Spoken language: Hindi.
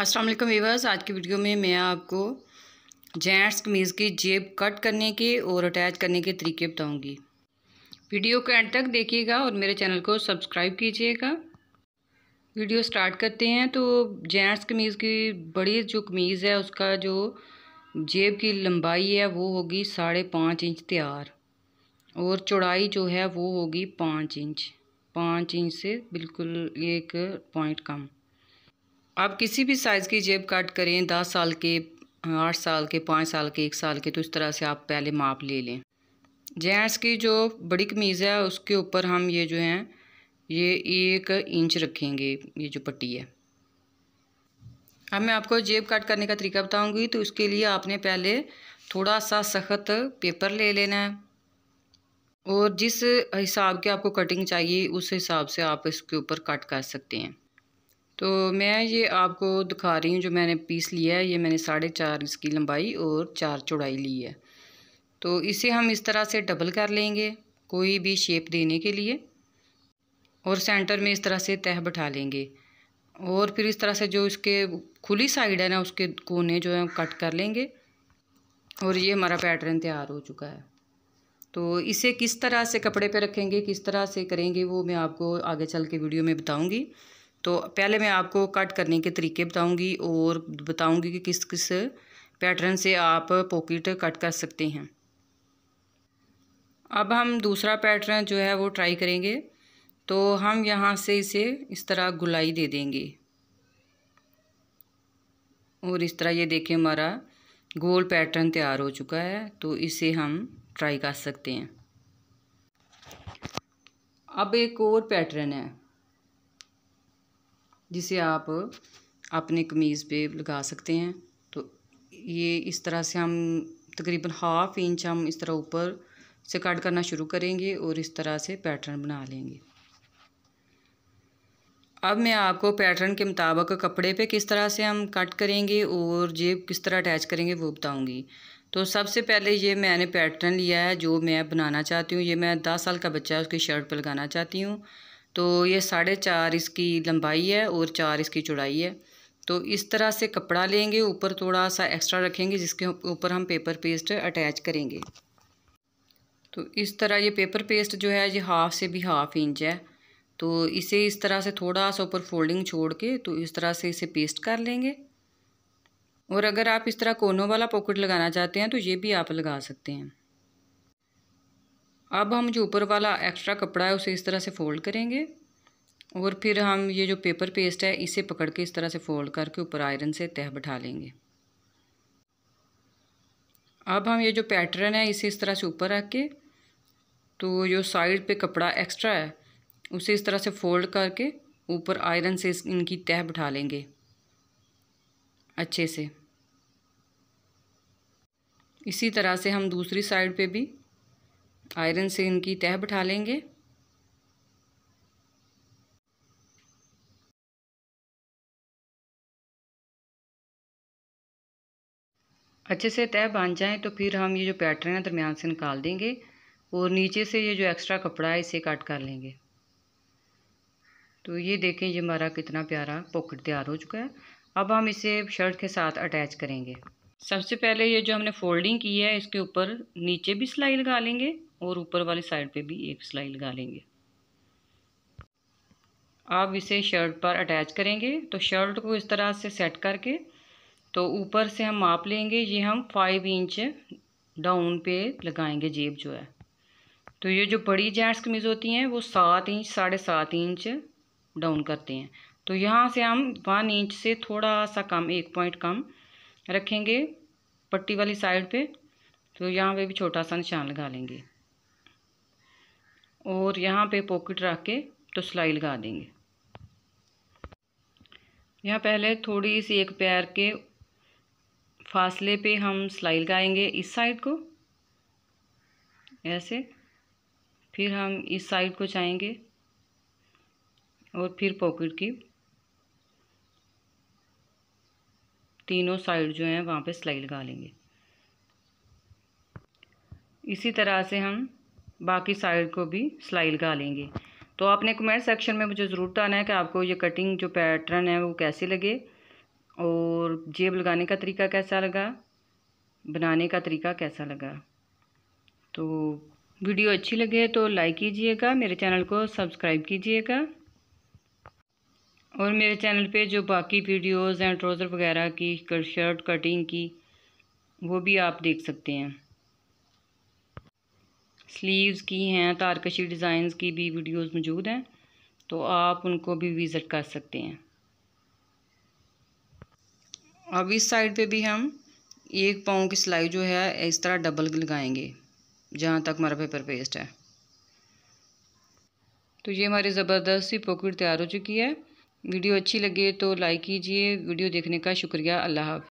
अस्सलाम वालेकुम व्यूअर्स आज की वीडियो में मैं आपको जेंट्स कमीज़ की जेब कट करने के और अटैच करने के तरीके बताऊंगी वीडियो को एंड तक देखिएगा और मेरे चैनल को सब्सक्राइब कीजिएगा वीडियो स्टार्ट करते हैं तो जेंट्स कमीज़ की बड़ी जो कमीज़ है उसका जो जेब की लंबाई है वो होगी साढ़े पाँच इंच तैयार और चौड़ाई जो है वो होगी पाँच इंच पाँच इंच से बिल्कुल एक पॉइंट कम आप किसी भी साइज़ की जेब काट करें दस साल के आठ साल के पाँच साल के एक साल के तो इस तरह से आप पहले माप ले लें जेंट्स की जो बड़ी कमीज़ है उसके ऊपर हम ये जो हैं ये एक इंच रखेंगे ये जो पट्टी है अब मैं आपको जेब काट करने का तरीका बताऊंगी तो उसके लिए आपने पहले थोड़ा सा सख्त पेपर ले लेना है और जिस हिसाब के आपको कटिंग चाहिए उस हिसाब से आप इसके ऊपर कट कर सकते हैं तो मैं ये आपको दिखा रही हूँ जो मैंने पीस लिया है ये मैंने साढ़े चार इसकी लंबाई और चार चौड़ाई ली है तो इसे हम इस तरह से डबल कर लेंगे कोई भी शेप देने के लिए और सेंटर में इस तरह से तह बैठा लेंगे और फिर इस तरह से जो इसके खुली साइड है ना उसके कोने जो है कट कर लेंगे और ये हमारा पैटर्न तैयार हो चुका है तो इसे किस तरह से कपड़े पे रखेंगे किस तरह से करेंगे वो मैं आपको आगे चल के वीडियो में बताऊंगी तो पहले मैं आपको कट करने के तरीके बताऊंगी और बताऊंगी कि किस किस पैटर्न से आप पॉकेट कट कर सकते हैं अब हम दूसरा पैटर्न जो है वो ट्राई करेंगे तो हम यहाँ से इसे इस तरह गुलाई दे देंगे और इस तरह ये देखें हमारा गोल पैटर्न तैयार हो चुका है तो इसे हम ट्राई कर सकते हैं अब एक और पैटर्न है जिसे आप अपने कमीज़ पे लगा सकते हैं तो ये इस तरह से हम तकरीबन हाफ इंच हम इस तरह ऊपर से कट करना शुरू करेंगे और इस तरह से पैटर्न बना लेंगे अब मैं आपको पैटर्न के मुताबिक कपड़े पे किस तरह से हम कट करेंगे और जेब किस तरह अटैच करेंगे वो बताऊंगी तो सबसे पहले ये मैंने पैटर्न लिया है जो मैं बनाना चाहती हूँ ये मैं दस साल का बच्चा है उसकी शर्ट पर लगाना चाहती हूँ तो ये साढ़े चार इसकी लंबाई है और चार इसकी चौड़ाई है तो इस तरह से कपड़ा लेंगे ऊपर थोड़ा सा एक्स्ट्रा रखेंगे जिसके ऊपर हम पेपर पेस्ट अटैच करेंगे तो इस तरह ये पेपर पेस्ट जो है ये हाफ़ से भी हाफ़ इंच है तो इसे इस तरह से थोड़ा सा ऊपर फोल्डिंग छोड़ के तो इस तरह से इसे पेस्ट कर लेंगे और अगर आप इस तरह कोनों वाला पॉकेट लगाना चाहते हैं तो ये भी आप लगा सकते हैं अब हम जो ऊपर वाला एक्स्ट्रा कपड़ा है उसे इस तरह से फ़ोल्ड करेंगे और फिर हम ये जो पेपर पेस्ट है इसे पकड़ के इस तरह से फ़ोल्ड करके ऊपर आयरन से तह बैठा लेंगे अब हम ये जो पैटर्न है इसे इस तरह से ऊपर रख के तो जो साइड पे कपड़ा एक्स्ट्रा है उसे इस तरह से फ़ोल्ड करके ऊपर आयरन से इनकी तह बैठा लेंगे अच्छे से इसी तरह से हम दूसरी साइड पे भी आयरन से इनकी तह बैठा लेंगे अच्छे से तय बांध जाए तो फिर हम ये जो पैटर्न है दरमियान से निकाल देंगे और नीचे से ये जो एक्स्ट्रा कपड़ा है इसे कट कर लेंगे तो ये देखें ये हमारा कितना प्यारा पॉकेट तैयार हो चुका है अब हम इसे शर्ट के साथ अटैच करेंगे सबसे पहले ये जो हमने फोल्डिंग की है इसके ऊपर नीचे भी सिलाई लगा लेंगे और ऊपर वाली साइड पे भी एक सिलाई लगा लेंगे आप इसे शर्ट पर अटैच करेंगे तो शर्ट को इस तरह से सेट करके तो ऊपर से हम माप लेंगे ये हम फाइव इंच डाउन पे लगाएंगे जेब जो है तो ये जो बड़ी जेंट्स कमीज़ होती हैं वो सात इंच साढ़े सात इंच डाउन करते हैं तो यहाँ से हम वन इंच से थोड़ा सा कम एक पॉइंट कम रखेंगे पट्टी वाली साइड पे तो यहाँ पे भी छोटा सा निशान लगा लेंगे और यहाँ पे पॉकेट रख के तो सिलाई लगा देंगे यहाँ पहले थोड़ी सी एक पैर के फासले पे हम सिलाई लगाएंगे इस साइड को ऐसे फिर हम इस साइड को चाहेंगे और फिर पॉकेट की तीनों साइड जो हैं वहाँ पे सिलाई लगा लेंगे इसी तरह से हम बाकी साइड को भी सिलाई लगा लेंगे तो आपने कमेंट सेक्शन में मुझे ज़रूर बताना है कि आपको ये कटिंग जो पैटर्न है वो कैसे लगे और जेब लगाने का तरीका कैसा लगा बनाने का तरीका कैसा लगा तो वीडियो अच्छी लगे तो लाइक कीजिएगा मेरे चैनल को सब्सक्राइब कीजिएगा और मेरे चैनल पे जो बाकी वीडियोस एंड ट्रोज़र वगैरह की शर्ट कटिंग की वो भी आप देख सकते हैं स्लीव्स की हैं तारकशी डिज़ाइंस की भी वीडियोस मौजूद हैं तो आप उनको भी विज़िट कर सकते हैं अब इस साइड पे भी हम एक पाँव की सिलाई जो है इस तरह डबल लगाएंगे जहाँ तक हमारा पेपर पेस्ट है तो ये हमारी ज़बरदस्त सी पॉकेट तैयार हो चुकी है वीडियो अच्छी लगे तो लाइक कीजिए वीडियो देखने का शुक्रिया अल्लाह हाफ